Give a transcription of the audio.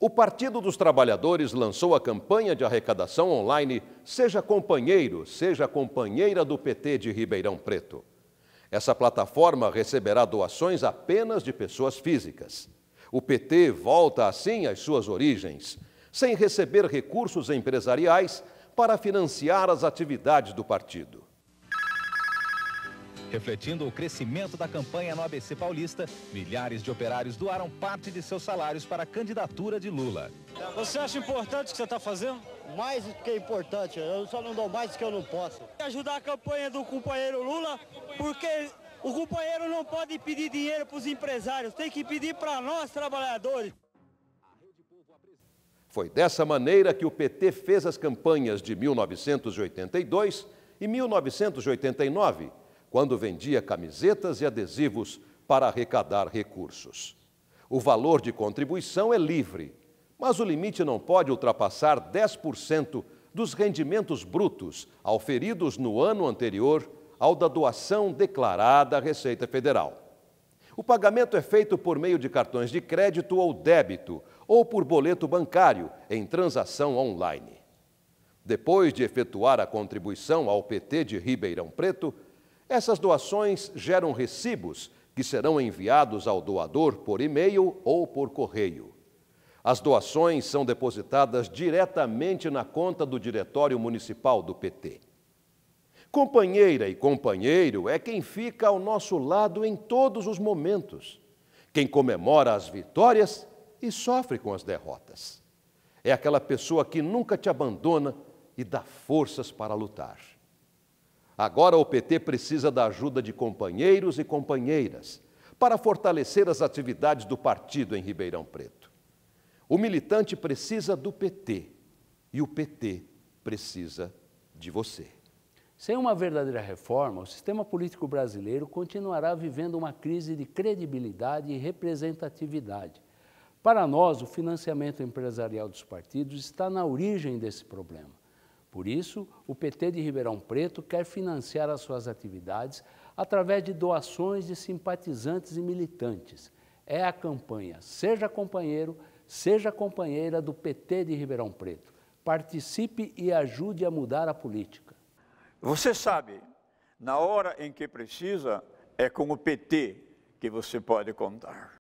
O Partido dos Trabalhadores lançou a campanha de arrecadação online Seja Companheiro, Seja Companheira do PT de Ribeirão Preto. Essa plataforma receberá doações apenas de pessoas físicas. O PT volta assim às suas origens, sem receber recursos empresariais para financiar as atividades do partido. Refletindo o crescimento da campanha no ABC Paulista, milhares de operários doaram parte de seus salários para a candidatura de Lula. Você acha importante o que você está fazendo? Mais do que é importante, eu só não dou mais do que eu não posso. Ajudar a campanha do companheiro Lula, porque o companheiro não pode pedir dinheiro para os empresários, tem que pedir para nós, trabalhadores. Foi dessa maneira que o PT fez as campanhas de 1982 e 1989 quando vendia camisetas e adesivos para arrecadar recursos. O valor de contribuição é livre, mas o limite não pode ultrapassar 10% dos rendimentos brutos auferidos no ano anterior ao da doação declarada à Receita Federal. O pagamento é feito por meio de cartões de crédito ou débito, ou por boleto bancário em transação online. Depois de efetuar a contribuição ao PT de Ribeirão Preto, essas doações geram recibos que serão enviados ao doador por e-mail ou por correio. As doações são depositadas diretamente na conta do Diretório Municipal do PT. Companheira e companheiro é quem fica ao nosso lado em todos os momentos, quem comemora as vitórias e sofre com as derrotas. É aquela pessoa que nunca te abandona e dá forças para lutar. Agora o PT precisa da ajuda de companheiros e companheiras para fortalecer as atividades do partido em Ribeirão Preto. O militante precisa do PT e o PT precisa de você. Sem uma verdadeira reforma, o sistema político brasileiro continuará vivendo uma crise de credibilidade e representatividade. Para nós, o financiamento empresarial dos partidos está na origem desse problema. Por isso, o PT de Ribeirão Preto quer financiar as suas atividades através de doações de simpatizantes e militantes. É a campanha Seja Companheiro, Seja Companheira do PT de Ribeirão Preto. Participe e ajude a mudar a política. Você sabe, na hora em que precisa, é com o PT que você pode contar.